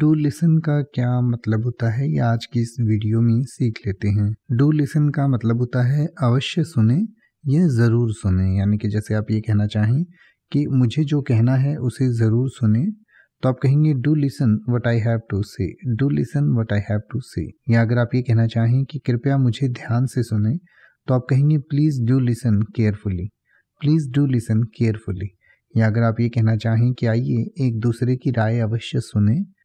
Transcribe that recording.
do listen का क्या मतलब होता है ये आज की इस वीडियो में सीख लेते हैं डू लिसन का मतलब होता है अवश्य सुने या ज़रूर सुने यानी कि जैसे आप ये कहना चाहें कि मुझे जो कहना है उसे ज़रूर सुने तो आप कहेंगे do listen what I have to say do listen what I have to say या अगर आप ये कहना चाहें कि कृपया मुझे ध्यान से सुने तो आप कहेंगे please do listen carefully please do listen carefully या अगर आप ये कहना चाहें कि आइए एक दूसरे की राय अवश्य सुने